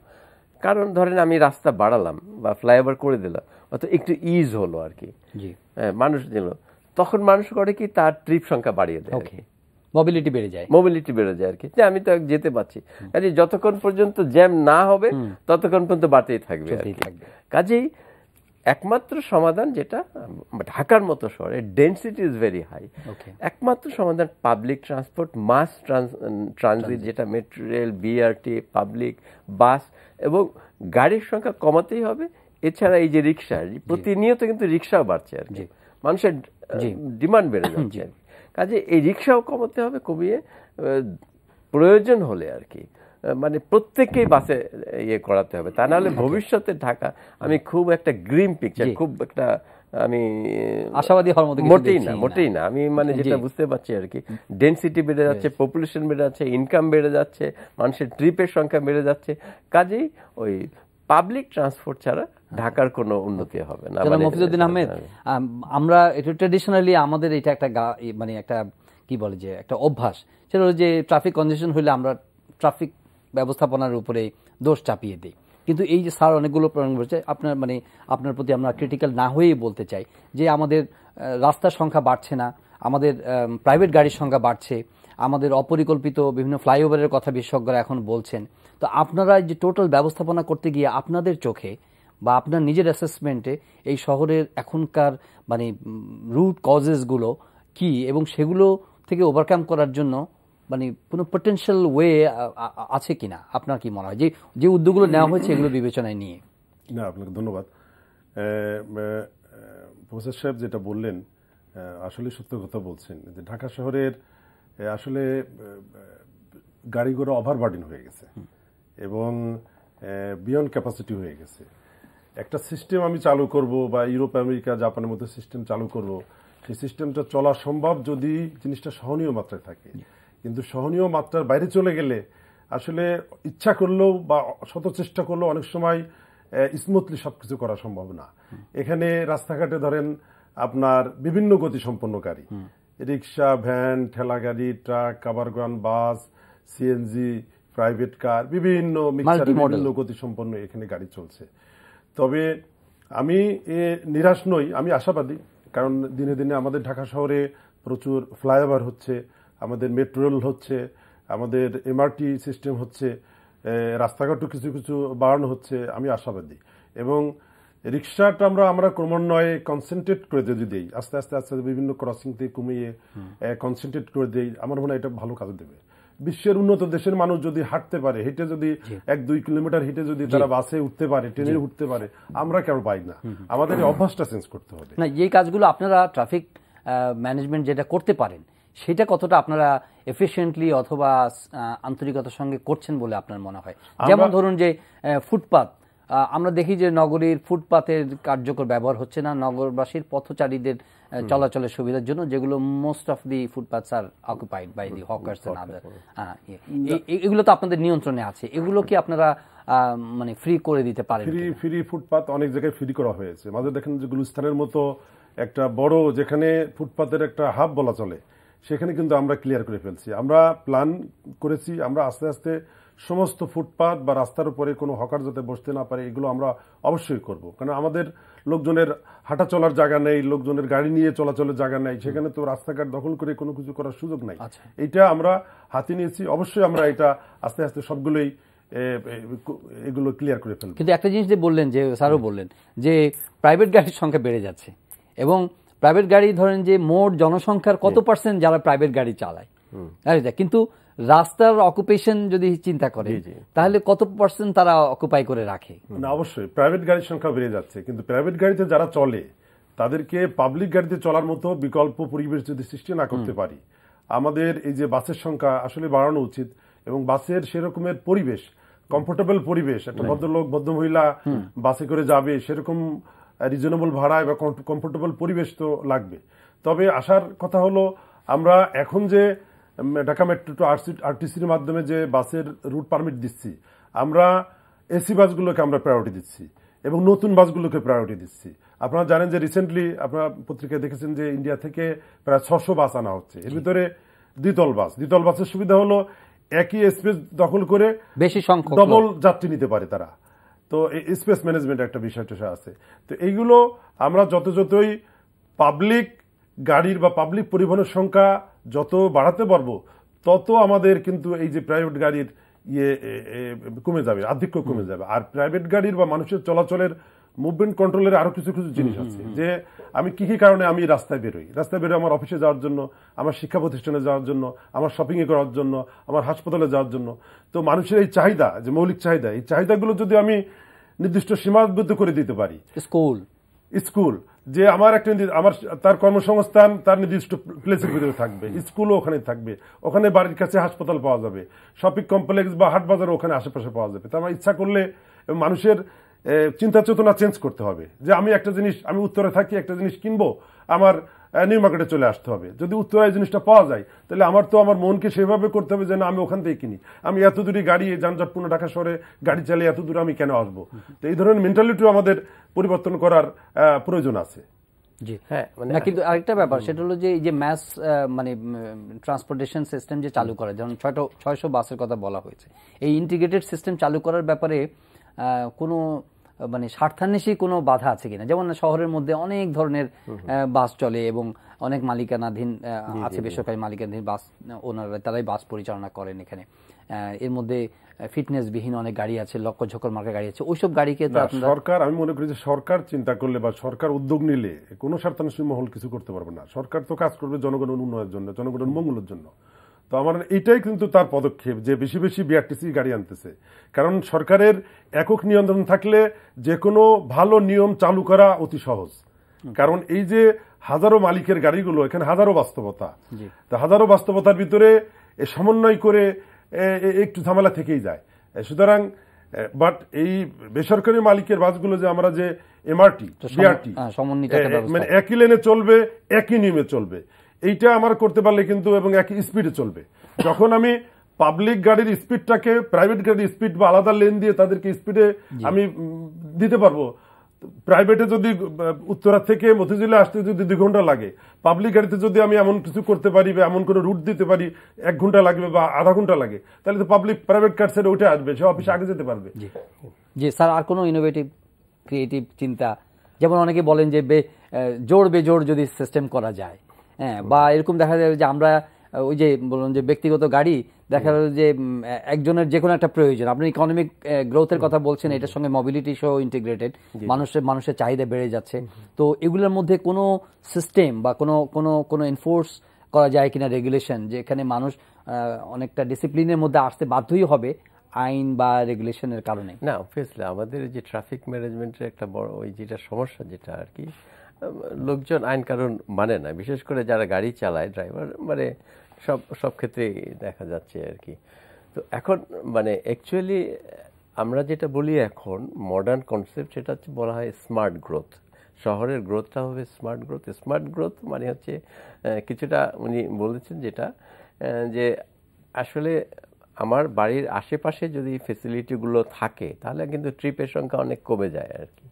কারণ ধরেন আমি রাস্তা বাড়ালাম বা ফ্লাইওভার করে দিলাম অত একটু ইজ হলো আর কি হ্যাঁ, মানুষ দিল তখন মানুষ করে কি তার ট্রিপ সংখ্যা বাড়িয়ে দেয় মোবিলিটি বেড়ে যায় মোবিলিটি বেড়ে যায় আর কি আমি তো যেতে পারছি কাজে যতক্ষণ পর্যন্ত জ্যাম না হবে ততক্ষণ পর্যন্ত বাড়তেই থাকবে কাজেই একমাত্র সমাধান যেটা ঢাকার মতো শহরে ডেন্সিটি ইজ ভেরি হাই একমাত্র সমাধান পাবলিক ট্রান্সপোর্ট মাস ট্রানজিট যেটা metro rail BRT public bus এবং গাড়ির সংখ্যা কমাতেই হবে এছাড়া এই যে রিক্সা প্রতিনিয়ত কিন্তু রিক্সাও বাড়ছে আর কি মানুষের ডিমান্ড বেড়ে যাচ্ছে আর কি কাজে এই রিক্সাও কমাতে হবে কমিয়ে প্রয়োজন হলে আর কি মানে প্রত্যেককেই বাসে ইয়ে করাতে হবে তা নাহলে আচ্ছা। ভবিষ্যতে ঢাকা আমি খুব একটা গ্রিন পিকচার খুব একটা আমি আশাবাদী হওয়ার মতো মোটেই না মোটেই না আমি মানে যেটা বুঝতে পারছি আর কি ডেন্সিটি বেড়ে যাচ্ছে পপুলেশন বেড়ে যাচ্ছে ইনকাম বেড়ে যাচ্ছে মানুষের ট্রিপের সংখ্যা বেড়ে যাচ্ছে কাজেই ওই পাবলিক ট্রান্সপোর্ট ছাড়া ঢাকার কোনো উন্নতি হবে না মানে, মফিজুদ্দিন আহমেদ আমরা এটা ট্রেডিশনালি আমাদের এটা একটা মানে একটা কি বলে যে একটা অভ্যাস সেটা হলো যে ট্রাফিক কনজেশন হলে আমরা ট্রাফিক ব্যবস্থাপনার উপরে দোষ চাপিয়ে দিই কিন্তু এই যে স্যার অনেকগুলো প্রমাণ করেছে আপনার মানে আপনার প্রতি আমরা ক্রিটিক্যাল না হয়েই বলতে চাই যে আমাদের রাস্তার সংখ্যা বাড়ছে না আমাদের প্রাইভেট গাড়ির সংখ্যা বাড়ছে আমাদের অপরিকল্পিত বিভিন্ন ফ্লাইওভারের কথা বিশেষজ্ঞরা এখন বলছেন তো আপনারা যে টোটাল ব্যবস্থাপনা করতে গিয়ে আপনাদের চোখে বা আপনার নিজের অ্যাসেসমেন্টে এই শহরের এখনকার মানে রুট কজেসগুলো কি এবং সেগুলো থেকে ওভারকাম করার জন্য মানে কোনো পটেনশিয়াল ওয়ে আছে কিনা আপনার কি মনে হয় যে যে উদ্যোগগুলো নেওয়া হয়েছে এগুলো বিবেচনায় নিয়ে না আপনাকে ধন্যবাদ প্রফেসর সাহেব যেটা বললেন আসলে সত্য কথা বলছেন যে ঢাকা শহরের আসলে গাড়ি ঘোড়া ওভার হয়ে গেছে এবং বিয়ন্ড ক্যাপাসিটি হয়ে গেছে একটা সিস্টেম আমি চালু করব বা ইউরোপ আমেরিকা জাপানের মধ্যে সিস্টেম চালু করব সেই সিস্টেমটা চলা সম্ভব যদি জিনিসটা সহনীয় মাত্রায় থাকে কিন্তু সহনীয় মাত্রার বাইরে চলে গেলে আসলে ইচ্ছা করলেও বা শত চেষ্টা করলেও অনেক সময় স্মুথলি সব কিছু করা সম্ভব না এখানে রাস্তাঘাটে ধরেন আপনার বিভিন্ন গতি সম্পন্নকারী গাড়ি রিক্সা ভ্যান ঠেলা গাড়ি ট্রাক কাভারগান বাস সিএনজি প্রাইভেট কার বিভিন্ন মিক্সার বিভিন্ন গতি সম্পন্ন এখানে গাড়ি চলছে তবে আমি এ নিরাশ নই আমি আশাবাদী কারণ দিনে দিনে আমাদের ঢাকা শহরে প্রচুর ফ্লাইওভার হচ্ছে আমাদের মেট্রো রেল হচ্ছে আমাদের এমআরটি সিস্টেম হচ্ছে রাস্তাঘাটও কিছু কিছু বাড়ানো হচ্ছে আমি আশাবাদী এবং রিক্সাটা আমরা আমরা ক্রমান্বয়ে কনসেন্ট্রেট করে যদি দিই আস্তে আস্তে আস্তে বিভিন্ন ক্রসিং থেকে কমিয়ে কনসেন্ট্রেট করে দিই আমার মনে হয় এটা ভালো কাজ দেবে বিশ্বের উন্নত দেশের মানুষ যদি হাঁটতে পারে হেঁটে যদি এক দুই কিলোমিটার হেঁটে যদি তারা বাসে উঠতে পারে ট্রেনে উঠতে পারে আমরা কেউ পাই না আমাদের অভ্যাসটা চেঞ্জ করতে হবে না যে কাজগুলো আপনারা ট্রাফিক ম্যানেজমেন্ট যেটা করতে পারেন সেটা কতটা আপনারা এফিসিয়েন্টলি অথবা আন্তরিকতার সঙ্গে করছেন বলে আপনার মনে হয় যেমন ধরুন যে ফুটপাথ আমরা দেখি যে নগরীর ফুটপাতের কার্যকর ব্যবহার হচ্ছে না নগরবাসীর পথচারীদের চলাচলের সুবিধার জন্য যেগুলো most of the footpath are occupied by the hawkers এগুলো তো আপনাদের নিয়ন্ত্রণে আছে এগুলো কি আপনারা মানে ফ্রি করে দিতে পারেন ফ্রি ফ্রি ফুটপাত অনেক জায়গায় ফ্রি করা হয়েছে মাঝে দেখেন যে গুলিস্তানের মতো একটা বড় যেখানে ফুটপাতের একটা হাব বলা চলে সেখানে কিন্তু আমরা ক্লিয়ার করে ফেলছি আমরা প্ল্যান করেছি আমরা আস্তে আস্তে সমস্ত ফুটপাথ বা রাস্তার উপরে কোনো হকার যাতে বসতে না পারে এগুলো আমরা অবশ্যই করব কারণ আমাদের লোকজনের হাঁটা চলার জায়গা নেই লোকজনের গাড়ি নিয়ে চলাচলের জায়গা নেই সেখানে তো রাস্তাঘাট দখল করে কোনো কিছু করার সুযোগ নাই আচ্ছা। এটা আমরা হাতে নিয়েছি অবশ্যই আমরা এটা আস্তে আস্তে সবগুলোই এগুলো ক্লিয়ার করে ফেলব কিন্তু একটা জিনিস যে বললেন যে স্যারও বললেন যে প্রাইভেট গাড়ির সংখ্যা বেড়ে যাচ্ছে এবং প্রাইভেট গাড়ি ধরেন যে মোট জনসংখ্যার কত পার্সেন্ট যারা প্রাইভেট গাড়ি চালায় হ্যাঁ, কিন্তু রাস্তার অকুপেশন যদি চিন্তা করে তাহলে কত পার্সেন্ট তারা অকুপাই করে রাখে না অবশ্যই প্রাইভেট গাড়ির সংখ্যা বেড়ে যাচ্ছে কিন্তু প্রাইভেট গাড়িতে যারা চলে তাদেরকে পাবলিক গাড়িতে চলার মতো বিকল্প পরিবেশ যদি সৃষ্টি না করতে পারি আমাদের এই যে বাসের সংখ্যা আসলে বাড়ানো উচিত এবং বাসের সেরকমের পরিবেশ কমফোর্টেবল পরিবেশ একটা ভদ্রলোক ভদ্র মহিলা বাসে করে যাবে সেরকম রিজনেবল ভাড়া এবং কমফোর্টেবল পরিবেশ তো লাগবে তবে আসার কথা হলো আমরা এখন যে ঢাকা মেট্রো টু আরটিসির মাধ্যমে যে বাসের রুট পারমিট দিচ্ছি আমরা এসি বাসগুলোকে আমরা প্রায়োরিটি দিচ্ছি এবং নতুন বাসগুলোকে প্রায়োরিটি দিচ্ছি আপনারা জানেন যে রিসেন্টলি আপনারা পত্রিকায় দেখেছেন যে ইন্ডিয়া থেকে প্রায় ছশো বাস আনা হচ্ছে এর ভিতরে দ্বিতল বাস দ্বিতল বাসের সুবিধা হলো একই স্পেস দখল করে বেশি সংখ্যক ডবল যাত্রী নিতে পারে তারা তো স্পেস ম্যানেজমেন্ট একটা বিষয় টেষা আছে তো এইগুলো আমরা যত যতই পাবলিক গাড়ির বা পাবলিক পরিবহনের সংখ্যা যত বাড়াতে পারবো তত আমাদের কিন্তু এই যে প্রাইভেট গাড়ির ইয়ে কমে যাবে আধিক্য কমে যাবে আর প্রাইভেট গাড়ির বা মানুষের চলাচলের মুভমেন্ট কন্ট্রোলের আরো কিছু কিছু জিনিস আছে যে আমি কি কি কারণে আমি রাস্তায় বেরোই রাস্তায় বেরোই আমার অফিসে যাওয়ার জন্য আমার শিক্ষা প্রতিষ্ঠানে যাওয়ার জন্য আমার শপিং এ করার জন্য আমার হাসপাতালে যাওয়ার জন্য তো মানুষের এই চাহিদা যে মৌলিক চাহিদা এই চাহিদাগুলো যদি আমি নির্দিষ্ট সীমাবদ্ধ করে দিতে পারি স্কুল স্কুল যে আমার একটা আমার তার কর্মসংস্থান তার নির্দিষ্ট প্লেসের ভিতরে থাকবে স্কুলও ওখানে থাকবে ওখানে বাড়ির কাছে হাসপাতাল পাওয়া যাবে শপিং কমপ্লেক্স বা হাট বাজার ওখানে আশেপাশে পাওয়া যাবে তা আমার ইচ্ছা করলে মানুষের চিন্তা চেতনা চেঞ্জ করতে হবে যে আমি একটা জিনিস আমি উত্তরে থাকি একটা জিনিস কিনবো আমার নিউ মার্কেটে চলে আসতে হবে যদি উত্তরায় জিনিসটা পাওয়া যায় তাহলে আমার তো আমার মনকে সেভাবে করতে হবে যে না আমি ওখান থেকে কিনি আমি এত দূরে গাড়ি যানজটপূর্ণ ঢাকা শহরে গাড়ি চালিয়ে এত দূরে আমি কেন আসবো তো এই ধরনের মেন্টালিটিও আমাদের পরিবর্তন করার প্রয়োজন আছে জি হ্যাঁ মানে- না কিন্তু আরেকটা ব্যাপার সেটা হলো যে এই যে ম্যাস মানে ট্রান্সপোর্টেশন সিস্টেম যে চালু করে যেমন ছয়টা ছয়শো বাসের কথা বলা হয়েছে এই ইন্টিগ্রেটেড সিস্টেম চালু করার ব্যাপারে কোনো মানে স্বার্থান্বেষী কোনো বাধা আছে কিনা যেমন শহরের মধ্যে অনেক ধরনের বাস চলে এবং অনেক মালিকানাধীন আছে বেসরকারি মালিকানাধীন বাস ওনারা তারাই বাস পরিচালনা করেন এখানে এর মধ্যে ফিটনেস বিহীন অনেক গাড়ি আছে লক্ষ ঝকর মার্কা গাড়ি আছে ওইসব গাড়িকে সরকার আমি মনে করি যে সরকার চিন্তা করলে বা সরকার উদ্যোগ নিলে কোনো স্বার্থান্বেষী মহল কিছু করতে পারবে না সরকার তো কাজ করবে জনগণের উন্নয়নের জন্য জনগণের মঙ্গলের জন্য তো আমার এটাই কিন্তু তার পদক্ষেপ যে বেশি বেশি বিআরটিসি গাড়ি আনতেছে কারণ সরকারের একক নিয়ন্ত্রণ থাকলে যে কোনো ভালো নিয়ম চালু করা অতি সহজ কারণ এই যে হাজারো মালিকের গাড়িগুলো এখানে হাজারো বাস্তবতা তো হাজারো বাস্তবতার ভিতরে সমন্বয় করে একটু ঝামেলা থেকেই যায় সুতরাং বাট এই বেসরকারি মালিকের বাসগুলো যে আমরা যে হ্যাঁ, এমআরটি বিআরটি মানে একই লেনে চলবে একই নিয়মে চলবে এইটা আমার করতে পারলে কিন্তু এবং একই স্পিডে চলবে যখন আমি পাবলিক গাড়ির স্পিডটাকে প্রাইভেট গাড়ির স্পিড বা আলাদা লেন দিয়ে তাদেরকে স্পিডে আমি দিতে পারবো প্রাইভেটে যদি উত্তরা থেকে মতিঝিলে আসতে যদি দুই ঘন্টা লাগে পাবলিক গাড়িতে যদি আমি এমন কিছু করতে পারি বা এমন কোনো রুট দিতে পারি এক ঘন্টা লাগবে বা আধা ঘন্টা লাগে তাহলে তো পাবলিক প্রাইভেট কার সেটা উঠে আসবে সে অফিসে আগে যেতে পারবে জি স্যার আর কোনো ইনোভেটিভ ক্রিয়েটিভ চিন্তা যেমন অনেকে বলেন যে জোর বেজোর যদি সিস্টেম করা যায় হ্যাঁ বা এরকম দেখা যায় যে আমরা ওই যে বললাম যে ব্যক্তিগত গাড়ি দেখা গেল যে একজনের যে কোনো একটা প্রয়োজন আপনি ইকোনমিক গ্রোথের কথা বলছেন এটার সঙ্গে মোবিলিটি সহ ইন্টিগ্রেটেড মানুষের মানুষের চাহিদা বেড়ে যাচ্ছে তো এগুলোর মধ্যে কোনো সিস্টেম বা কোনো কোনো কোনো এনফোর্স করা যায় কিনা রেগুলেশন যে এখানে মানুষ অনেকটা ডিসিপ্লিনের মধ্যে আসতে বাধ্যই হবে আইন বা রেগুলেশনের কারণে না অবভিয়াসলি আমাদের যে ট্রাফিক ম্যানেজমেন্টের একটা বড় ওই যেটা সমস্যা যেটা আর কি লোকজন আইন কারণ মানে না বিশেষ করে যারা গাড়ি চালায় ড্রাইভার মানে সব সব ক্ষেত্রেই দেখা যাচ্ছে আর কি তো এখন মানে অ্যাকচুয়ালি আমরা যেটা বলি এখন মডার্ন কনসেপ্ট সেটা হচ্ছে বলা হয় স্মার্ট গ্রোথ শহরের গ্রোথটা হবে স্মার্ট গ্রোথ স্মার্ট গ্রোথ মানে হচ্ছে কিছুটা উনি বলেছেন যেটা যে আসলে আমার বাড়ির আশেপাশে যদি ফেসিলিটিগুলো থাকে তাহলে কিন্তু ট্রিপের সংখ্যা অনেক কমে যায় আর কি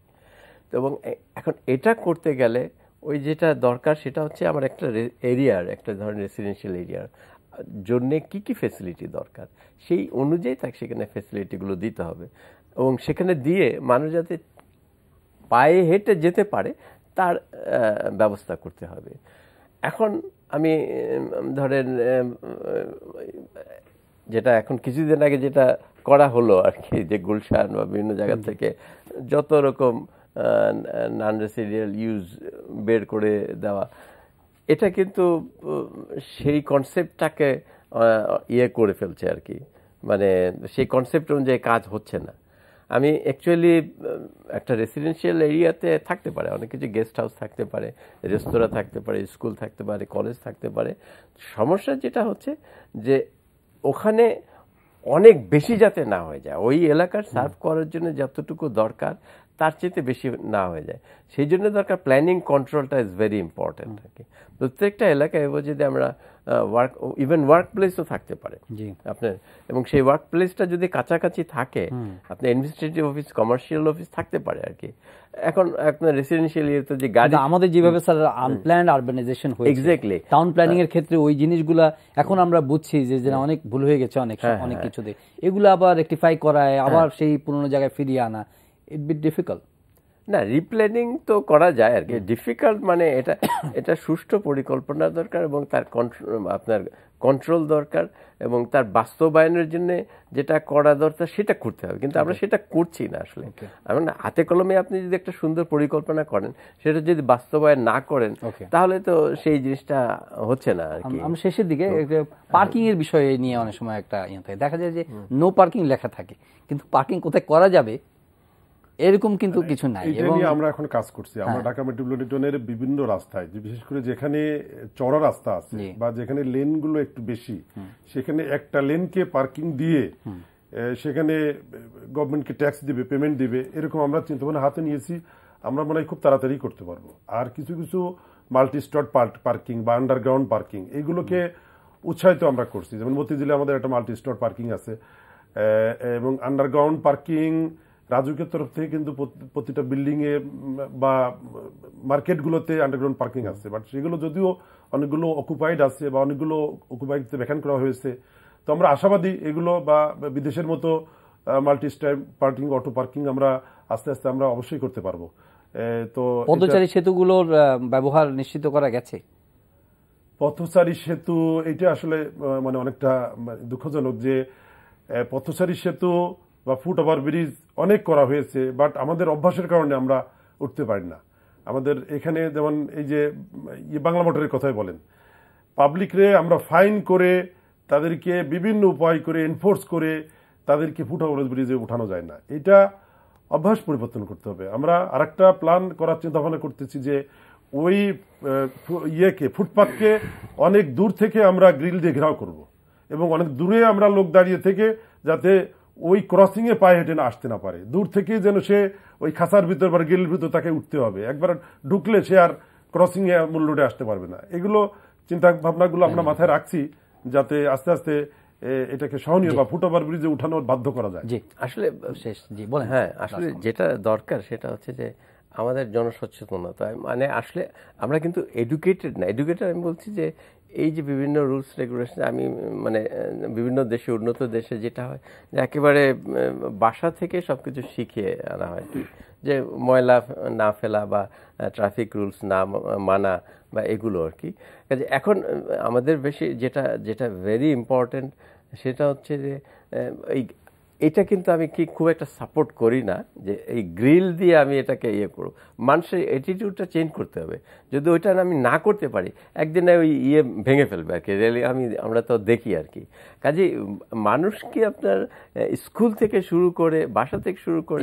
এবং এখন এটা করতে গেলে ওই যেটা দরকার সেটা হচ্ছে আমার একটা এরিয়ার একটা ধরনের রেসিডেন্সিয়াল এরিয়ার জন্যে কি কি ফেসিলিটি দরকার সেই অনুযায়ী তাকে সেখানে ফেসিলিটিগুলো দিতে হবে এবং সেখানে দিয়ে মানুষ যাতে পায়ে হেঁটে যেতে পারে তার ব্যবস্থা করতে হবে এখন আমি ধরেন যেটা এখন কিছুদিন আগে যেটা করা হলো আর কি যে গুলশান বা বিভিন্ন জায়গা থেকে যত রকম নান রেসিডিয়াল ইউজ বের করে দেওয়া এটা কিন্তু সেই কনসেপ্টটাকে ইয়ে করে ফেলছে আর কি মানে সেই কনসেপ্ট অনুযায়ী কাজ হচ্ছে না আমি অ্যাকচুয়ালি একটা রেসিডেন্সিয়াল এরিয়াতে থাকতে পারে অনেক কিছু গেস্ট হাউস থাকতে পারে রেস্তোরাঁ থাকতে পারে স্কুল থাকতে পারে কলেজ থাকতে পারে সমস্যা যেটা হচ্ছে যে ওখানে অনেক বেশি যাতে না হয়ে যায় ওই এলাকার সার্ভ করার জন্য যতটুকু দরকার তার চেয়েতে বেশি না হয়ে যায় সেই জন্য দরকার প্ল্যানিং কন্ট্রোলটা ইজ ভেরি ইম্পর্টেন্ট আর কি প্রত্যেকটা এলাকায় এবার যদি আমরা ওয়ার্ক ইভেন ওয়ার্ক প্লেসও থাকতে পারে আপনার এবং সেই ওয়ার্ক প্লেসটা যদি কাছাকাছি থাকে আপনার অ্যাডমিনিস্ট্রেটিভ অফিস কমার্শিয়াল অফিস থাকতে পারে আর কি এখন আপনার রেসিডেন্সিয়াল এরিয়াতে যে গাড়ি আমাদের যেভাবে স্যার আনপ্ল্যান্ড আরবানাইজেশন হয়েছে এক্স্যাক্টলি টাউন প্ল্যানিং এর ক্ষেত্রে ওই জিনিসগুলা এখন আমরা বুঝছি যে যে হ্যাঁ। অনেক ভুল হয়ে গেছে অনেক হ্যাঁ, অনেক হ্যাঁ। কিছুতে এগুলো আবার রেকটিফাই করায় আবার সেই পুরনো জায়গায় ফিরিয়ে আনা ইট বি ডিফিকাল্ট না রিপ্ল্যানিং তো করা যায় আর কি ডিফিকাল্ট মানে এটা এটা সুষ্ঠু পরিকল্পনা দরকার এবং তার আপনার কন্ট্রোল দরকার এবং তার বাস্তবায়নের জন্য যেটা করা দরকার সেটা করতে হবে কিন্তু আমরা সেটা করছি না আসলে আমার হাতে কলমে আপনি যদি একটা সুন্দর পরিকল্পনা করেন সেটা যদি বাস্তবায়ন না করেন তাহলে তো সেই জিনিসটা হচ্ছে না আর কি আমি শেষের দিকে পার্কিং এর বিষয়ে নিয়ে অনেক সময় একটা ইয়ে থাকে দেখা যায় যে নো পার্কিং লেখা থাকে কিন্তু পার্কিং কোথায় করা যাবে এরকম কিন্তু মানে কিছু নাই এবং আমরা এখন কাজ করছি আমরা হ্যাঁ। ঢাকা মেট্রোপলিটনের বিভিন্ন রাস্তায় বিশেষ করে যেখানে চড়া রাস্তা আছে বা যেখানে লেনগুলো একটু বেশি সেখানে একটা লেনকে পার্কিং দিয়ে সেখানে গভর্নমেন্টকে ট্যাক্স দিবে পেমেন্ট দিবে এরকম আমরা চিন্তাভাবনা হাতে নিয়েছি আমরা মনে হয় খুব তাড়াতাড়ি করতে পারবো আর কিছু কিছু মাল্টি স্টট পার্কিং বা আন্ডারগ্রাউন্ড পার্কিং এগুলোকে উৎসাহিত আমরা করছি যেমন মতিঝিলে আমাদের একটা মাল্টি স্টট পার্কিং আছে এবং আন্ডারগ্রাউন্ড পার্কিং রাজুকের তরফ থেকে কিন্তু প্রতিটা বিল্ডিংয়ে বা মার্কেটগুলোতে আন্ডারগ্রাউন্ড পার্কিং আছে বাট সেগুলো যদিও অনেকগুলো অকুপাইড আছে বা অনেকগুলো অকুপাইড ব্যাখ্যান করা হয়েছে তো আমরা আশাবাদী এগুলো বা বিদেশের মতো multi storey parking auto parking আমরা আস্তে আস্তে আমরা অবশ্যই করতে পারবো তো পথচারী সেতুগুলোর ব্যবহার নিশ্চিত করা গেছে পথচারী সেতু এটা আসলে মানে অনেকটা দুঃখজনক যে পথচারী সেতু বা ফুট ওভার ব্রিজ অনেক করা হয়েছে বাট আমাদের অভ্যাসের কারণে আমরা উঠতে পারি না আমাদের এখানে যেমন এই যে বাংলা মোটরের কথাই বলেন পাবলিকরে আমরা ফাইন করে তাদেরকে বিভিন্ন উপায় করে এনফোর্স করে তাদেরকে ফুট ওভার ব্রিজে উঠানো যায় না এটা অভ্যাস পরিবর্তন করতে হবে আমরা আরেকটা প্ল্যান করার চিন্তাভাবনা করতেছি যে ওই ইয়েকে ফুটপাথকে অনেক দূর থেকে আমরা গ্রিল দিয়ে ঘেরাও করব এবং অনেক দূরে আমরা লোক দাঁড়িয়ে থেকে যাতে ওই ক্রসিংয়ে পায়ে হেঁটে না আসতে না পারে দূর থেকে যেন সে ওই খাসার ভিতর বা গেলের ভিতর তাকে উঠতে হবে একবার ঢুকলে সে আর ক্রসিংয়ে মূল রোডে আসতে পারবে না এগুলো চিন্তা ভাবনাগুলো আমরা মাথায় রাখছি যাতে আস্তে আস্তে এটাকে সহনীয় বা ফুটওভার ব্রিজে উঠানোর বাধ্য করা যায় জি আসলে শেষ জি হ্যাঁ আসলে যেটা দরকার সেটা হচ্ছে যে আমাদের জনসচেতনতা মানে আসলে আমরা কিন্তু এডুকেটেড না এডুকেটেড আমি বলছি যে এই যে বিভিন্ন রুলস রেগুলেশন আমি মানে বিভিন্ন দেশে উন্নত দেশে যেটা হয় যে একেবারে বাসা থেকে সব কিছু শিখিয়ে আনা হয় যে ময়লা না ফেলা বা ট্রাফিক রুলস না মানা বা এগুলো আর কি কাজে এখন আমাদের বেশি যেটা যেটা ভেরি ইম্পর্ট্যান্ট সেটা হচ্ছে যে এই এটা কিন্তু আমি কি খুব একটা সাপোর্ট করি না যে এই গ্রিল দিয়ে আমি এটাকে ইয়ে করবো মানুষের অ্যাটিটিউডটা চেঞ্জ করতে হবে যদি ওইটা আমি না করতে পারি একদিন ওই ইয়ে ভেঙে ফেলবে আর কি রেলি আমি আমরা তো দেখি আর কি কাজে মানুষকে আপনার স্কুল থেকে শুরু করে বাসা থেকে শুরু করে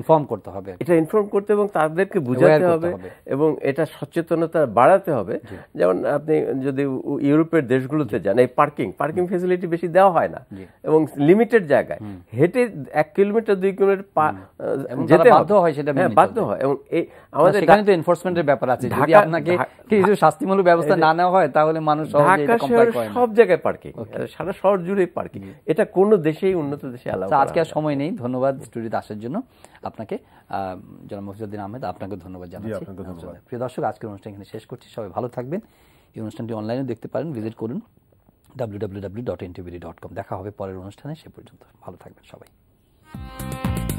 ইনফর্ম করতে হবে এটা ইনফর্ম করতে এবং তাদেরকে বোঝাতে হবে এবং এটা সচেতনতা বাড়াতে হবে যেমন আপনি যদি ইউরোপের দেশগুলোতে যান এই পার্কিং পার্কিং ফেসিলিটি বেশি দেওয়া হয় না এবং লিমিটেড জায়গায় হেঁটে এক কিলোমিটার দুই কিলোমিটার যেতে বাধ্য হয় সেটা হ্যাঁ, বাধ্য হয় এবং এই আমাদের সেখানে তো এনফোর্সমেন্টের ব্যাপার আছে যদি আপনাকে কিছু শাস্তিমূলক ব্যবস্থা না নেওয়া হয় তাহলে মানুষ সব জায়গায় পার্কিং সারা শহর জুড়ে পার্কিং এটা কোনো দেশেই উন্নত দেশে আলাদা আচ্ছা, আজকে আর সময় নেই ধন্যবাদ স্টুডিওতে আসার জন্য আপনাকে জনাব মফিজুদ্দিন আহমেদ আপনাকে ধন্যবাদ জানাচ্ছি প্রিয় দর্শক আজকের অনুষ্ঠান এখানে শেষ করছি সবাই ভালো থাকবেন এই অনুষ্ঠানটি অনলাইনে দেখতে পারেন ভিজিট করুন W W W dot NTVD dot com দেখা হবে পরের অনুষ্ঠানে সে পর্যন্ত ভালো থাকবেন সবাই